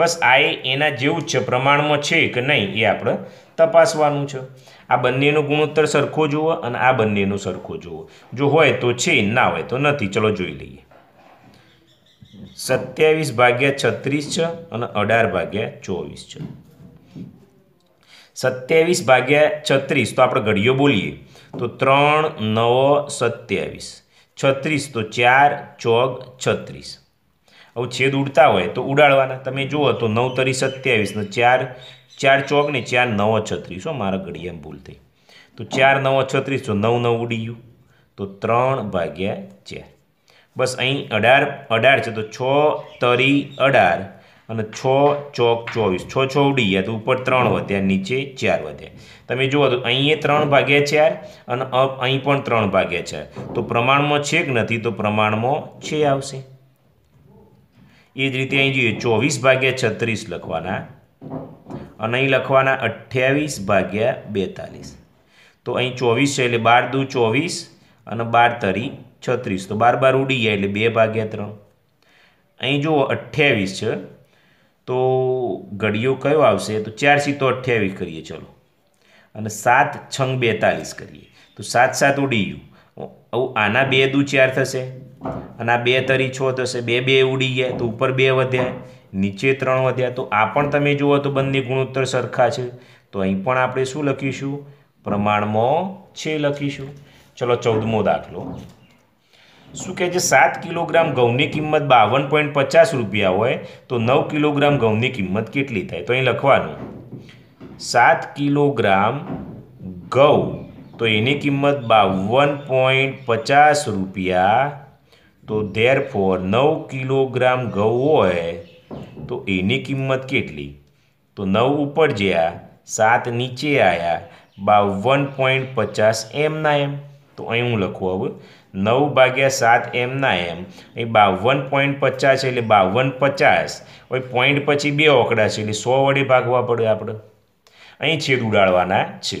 બસ આ એના જેવું જ છે પ્રમાણમાં છે કે નહીં એ આપણે તપાસવાનું છે આ બંનેનો ગુણોત્તર સરખો જુઓ અને આ બંનેનો સરખો જુઓ જો હોય તો છે ના હોય તો નથી ચલો જોઈ લઈએ સત્યાવીસ ભાગ્યા છત્રીસ છે અને અઢાર ભાગ્યા ચોવીસ છે સત્યાવીસ ભાગ્યા છત્રીસ તો આપણે ઘડીઓ બોલીએ તો ત્રણ નવ સત્યાવીસ છત્રીસ તો ચાર ચોગ છત્રીસ આવું છેદ ઉડતા હોય તો ઉડાડવાના તમે જુઓ તો નવ તરી સત્યાવીસનો ચાર ચાર ચોક ને ચાર નવ છત્રીસ હો મારા ઘડિયામાં ભૂલ થઈ તો ચાર નવ છત્રીસ તો નવ નવ ઉડી ગયું તો ત્રણ ભાગ્યા ચાર બસ અહીં અઢાર અઢાર છે તો છ તરી અઢાર અને છ ચોક ચોવીસ છ છ ઉડી ગયા તો ઉપર ત્રણ વધ્યા નીચે ચાર વધ્યા તમે જુઓ તો અહીં ત્રણ ભાગ્યા ચાર અને અહીં પણ ત્રણ ભાગ્યા ચાર તો પ્રમાણમાં છે કે નથી તો પ્રમાણમાં છે આવશે એ જ રીતે અહીં જોઈએ ચોવીસ ભાગ્યા છત્રીસ લખવાના અને અહીં લખવાના અઠ્યાવીસ ભાગ્યા બેતાલીસ તો અહીં ચોવીસ છે એટલે બાર દુ ચોવીસ અને બાર તરી છત્રીસ તો બાર બાર ઉડી ગયા એટલે બે ભાગ્યા ત્રણ અહીં જુઓ અઠ્યાવીસ છે તો ઘડીઓ કયો આવશે તો ચારસી તો અઠ્યાવીસ કરીએ ચલો અને સાત છંગ બેતાલીસ કરીએ તો સાત સાત ઉડી ગયું આના બે દુ ચાર થશે અને આ બે તરી છો થશે બે બે ઉડી ગયા તો ઉપર બે વધ્યા નીચે ત્રણ વધ્યા તો આ પણ તમે જુઓ તો બંને ગુણોત્તર સરખા છે તો અહીં પણ આપણે શું લખીશું પ્રમાણમાં છે લખીશું ચલો ચૌદમો દાખલો શું કહે છે સાત કિલોગ્રામ ઘઉંની કિંમત બાવન પોઈન્ટ પચાસ રૂપિયા હોય તો નવ કિલોગ્રામ ઘઉંની કિંમત કેટલી થાય તો અહીં લખવાનું સાત કિલોગ્રામ ઘઉં તો એની કિંમત બાવન પોઈન્ટ પચાસ રૂપિયા તો ધેર ફોર નવ કિલોગ્રામ ઘઉં હોય તો એની કિંમત કેટલી તો નવ ઉપર જ્યાં સાત નીચે આવ્યા બાવન પોઈન્ટ પચાસ એમના એમ તો અહીં હું લખું હવે નવ ભાગ્યા સાત એમના એમ એ બાવન પોઈન્ટ પચાસ એટલે બાવન પચાસ હવે પોઈન્ટ પછી બે ઓકડા છે એટલે સો વડે ભાગવા પડે આપણે અહીં છેદ ઉડાડવાના છે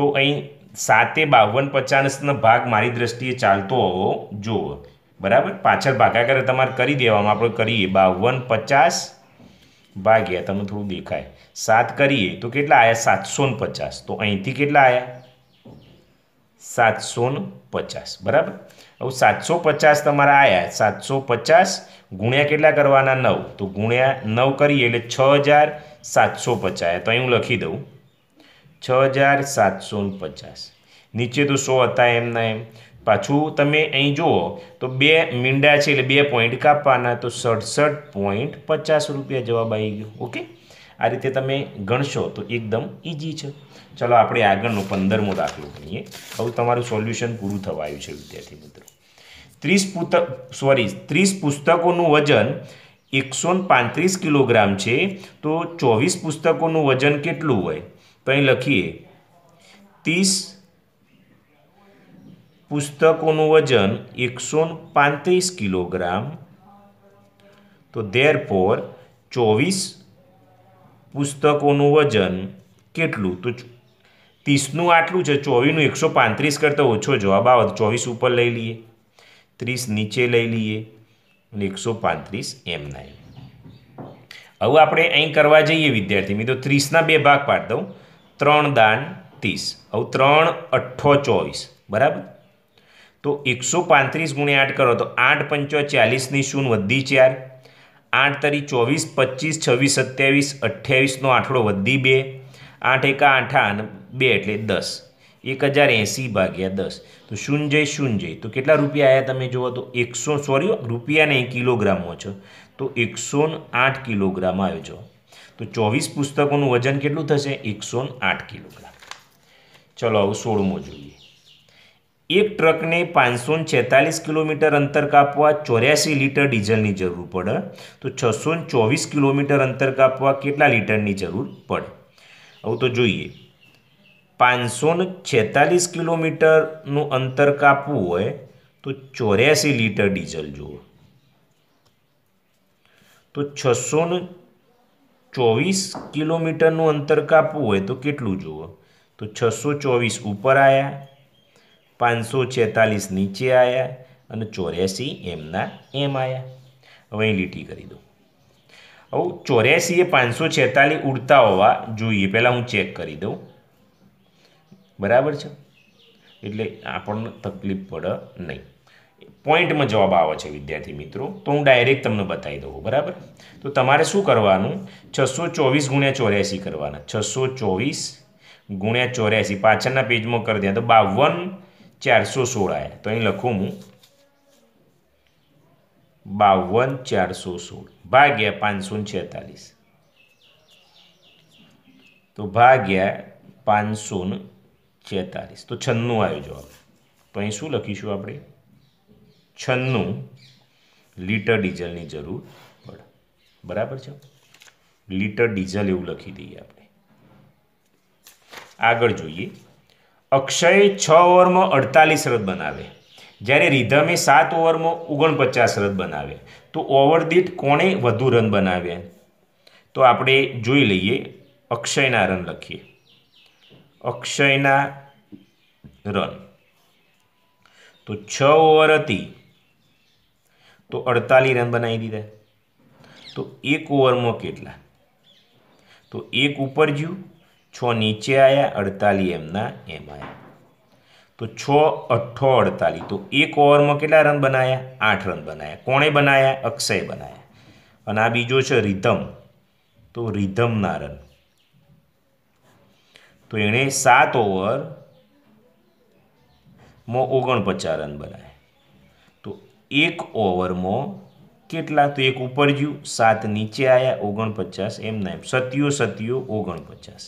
તો અહીં સાતે બાવન પચાસનો ભાગ મારી દ્રષ્ટિએ ચાલતો હોવો જોવો બરાબર પાછળ ભાગાકાર તમારે કરી દેવામાં આપણે કરીએ બાવન પચાસ ભાગ્યા તમને થોડું દેખાય સાત કરીએ તો કેટલા આવ્યા સાતસો પચાસ તો અહીંથી કેટલા આવ્યા સાતસો પચાસ બરાબર હવે સાતસો પચાસ તમારા આવ્યા સાતસો પચાસ ગુણ્યા કેટલા કરવાના નવ તો ગુણ્યા નવ કરીએ એટલે છ હજાર સાતસો પચાસ તો અહીં હું લખી દઉં છ હજાર સાતસો પચાસ નીચે તો સો હતા એમના એમ પાછું તમે અહીં જુઓ તો બે મીંડા છે એટલે બે પોઈન્ટ કાપવાના તો સડસઠ પોઈન્ટ પચાસ રૂપિયા જવાબ આવી ગયો ઓકે આ રીતે તમે ગણશો તો એકદમ ઇઝી છે ચલો આપણે આગળનું પંદરમો દાખલો ગણીએ હવે તમારું સોલ્યુશન પૂરું થવાયું છે વિદ્યાર્થી મિત્રો ત્રીસ પુસ્તક સોરી ત્રીસ પુસ્તકોનું વજન એકસો પાંત્રીસ કિલોગ્રામ છે તો ચોવીસ પુસ્તકોનું વજન કેટલું હોય તો અહીં લખીએ ત્રીસ પુસ્તકોનું વજન એકસો પાંત્રીસ કિલોગ્રામ તો ધેર ફોર ચોવીસ પુસ્તકોનું વજન કેટલું તો ત્રીસનું આટલું છે ચોવીસનું એકસો પાંત્રીસ કરતાં ઓછો જવાબ આવે ચોવીસ ઉપર લઈ લઈએ ત્રીસ નીચે લઈ લઈએ અને એકસો પાંત્રીસ એમ નહીં હવે આપણે અહીં કરવા જઈએ વિદ્યાર્થી મિત્રો ત્રીસના બે ભાગ પાડી દઉં ત્રણ દાન ત્રીસ હવે ત્રણ અઠ્ઠો ચોવીસ બરાબર તો એકસો પાંત્રીસ ગુણ્યા આઠ કરો તો આઠ પંચો ચાલીસની શૂન વધી ચાર આઠ તરી ચોવીસ પચીસ છવ્વીસ સત્યાવીસ અઠ્યાવીસનો આઠડો વધી બે આઠ એકા આઠા અને બે એટલે દસ એક હજાર એંસી ભાગ્યા દસ તો શૂન્ય શૂન્ય તો કેટલા રૂપિયા આવ્યા તમે જુઓ તો એકસો સોરી રૂપિયાને કિલોગ્રામમાં છો તો એકસો આઠ કિલોગ્રામ આવ્યો છો તો ચોવીસ પુસ્તકોનું વજન કેટલું થશે એકસો આઠ કિલોગ્રામ ચલો હવે સોળમો જોઈએ એક ટ્રકને પાંચસો છેતાલીસ કિલોમીટર અંતર કાપવા ચોર્યાસી લીટર ડીઝલની જરૂર પડે તો છસો ચોવીસ કિલોમીટર અંતર કાપવા કેટલા લીટરની જરૂર પડે આવું તો જોઈએ પાંચસો છેતાલીસ કિલોમીટરનું અંતર કાપવું હોય તો ચોર્યાસી લીટર ડીઝલ જુઓ તો છસો ચોવીસ કિલોમીટરનું અંતર કાપવું હોય તો કેટલું જુઓ તો છસો ચોવીસ ઉપર આવ્યા પાંચસો છેતાલીસ નીચે આવ્યા અને ચોર્યાસી એમના એમ આવ્યા હવે અહીં લીટી કરી દઉં હવે ચોર્યાસી એ પાંચસો છેતાલીસ ઉડતા હોવા જોઈએ પહેલાં હું ચેક કરી દઉં બરાબર છે એટલે આપણને તકલીફ પડે નહીં પોઈન્ટમાં જવાબ આવે છે વિદ્યાર્થી મિત્રો તો હું ડાયરેક્ટ તમને બતાવી દઉં બરાબર તો તમારે શું કરવાનું છસો ચોવીસ ગુણ્યા ચોર્યાસી કરવાના છસો ચોવીસ ગુણ્યા ચોર્યાસી પાછળના પેજમાં કરી દે તો બાવન ચારસો સોળ આવ્યા તો અહીં લખું હું બાવન ચારસો સોળ ભાગ્યા પાંચસો છેતાલીસ તો ભાગ્યા પાંચસો છેતાલીસ તો છન્નું આવ્યો જવાબ તો અહીં શું લખીશું આપણે છન્નું લીટર ડીઝલની જરૂર પડે બરાબર છે લીટર ડીઝલ એવું લખી દઈએ આપણે આગળ જોઈએ અક્ષય છ ઓવરમાં અડતાલીસ રન બનાવે જ્યારે રિધમે સાત ઓવરમાં ઓગણપચાસ રન બનાવે તો ઓવર દીઠ કોણે વધુ રન બનાવ્યા તો આપણે જોઈ લઈએ અક્ષયના રન લખીએ અક્ષયના રન તો છ ઓવર હતી તો અડતાલીસ રન બનાવી દીધા તો એક ઓવરમાં કેટલા તો એક ઉપર જ્યું છ નીચે આવ્યા અડતાલી એમના એમ આવ્યા તો છ અઠ્ઠો અડતાલી તો એક ઓવરમાં કેટલા રન બનાવ્યા આઠ રન બનાવ્યા કોણે બનાવ્યા અક્ષય બનાવ્યા અને આ બીજો છે રિધમ તો રિધમના રન તો એણે સાત ઓવરમાં ઓગણપચાસ રન બનાવ્યા તો એક ઓવરમાં કેટલા તો એક ઉપર ગયું સાત નીચે આવ્યા ઓગણપચાસ એમના એમ સત્યો સત્યો ઓગણપચાસ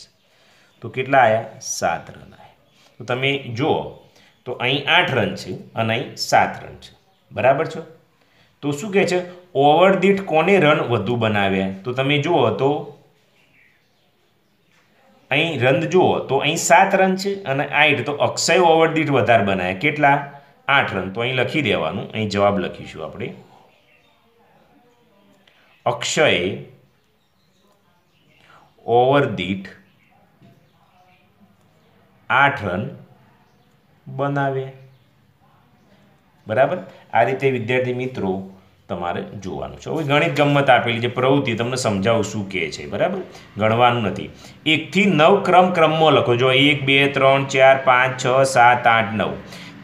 તો કેટલા આવ્યા સાત રન આવ્યા તો તમે જુઓ તો અહીં આઠ રન છે અને અહીં સાત રન છે બરાબર છો તો શું કહે છે ઓવર દીઠ કોને રન વધુ બનાવ્યા તો તમે જુઓ તો અહીં રન જુઓ તો અહીં સાત રન છે અને આઠ તો અક્ષય ઓવર દીઠ વધારે બનાવ્યા કેટલા આઠ રન તો અહીં લખી દેવાનું અહીં જવાબ લખીશું આપણે અક્ષય ઓવર દીઠ આઠ રન બનાવે બરાબર આ રીતે વિદ્યાર્થી મિત્રો તમારે જોવાનું છે હવે ગણિત ગમત આપેલી છે પ્રવૃત્તિ તમને સમજાવું શું કહે છે બરાબર ગણવાનું નથી એકથી નવ ક્રમ ક્રમમાં લખો જો એક બે ત્રણ ચાર પાંચ છ સાત આઠ નવ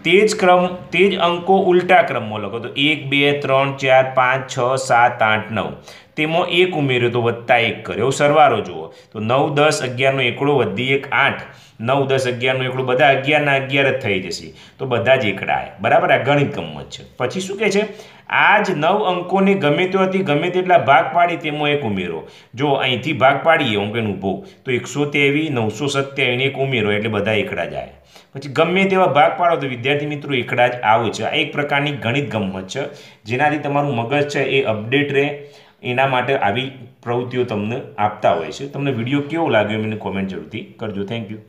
તે જ ક્રમ તે જ અંકો ઉલટા ક્રમમાં લખો તો એક બે ત્રણ ચાર પાંચ છ સાત આઠ નવ તેમાં એક ઉમેર્યો તો વધતા એક કર્યો સરવારો જુઓ તો નવ દસ અગિયારનો એકડો વધી એક આઠ નવ દસ અગિયારનો એકડો બધા અગિયારના અગિયાર જ થઈ જશે તો બધા જ એકડા આવે બરાબર આ ગણિત ગમત છે પછી શું કહે છે આ જ નવ અંકોને ગમે ત્યાંથી ગમે તેટલા ભાગ પાડી તેમાં એક ઉમેરો જો અહીંથી ભાગ પાડીએ હું કંઈ ઊભો તો એકસો તેવી નવસો સત્યાવીને એક ઉમેરો એટલે બધા એકડા જાય પછી ગમે તેવા ભાગ પાડો તો વિદ્યાર્થી મિત્રો એકડા જ આવે છે આ એક પ્રકારની ગણિત ગમત છે જેનાથી તમારું મગજ છે એ અપડેટ રહે એના માટે આવી પ્રવૃત્તિઓ તમને આપતા હોય છે તમને વિડીયો કેવો લાગ્યો મને કોમેન્ટ જરૂરથી કરજો થેન્ક યુ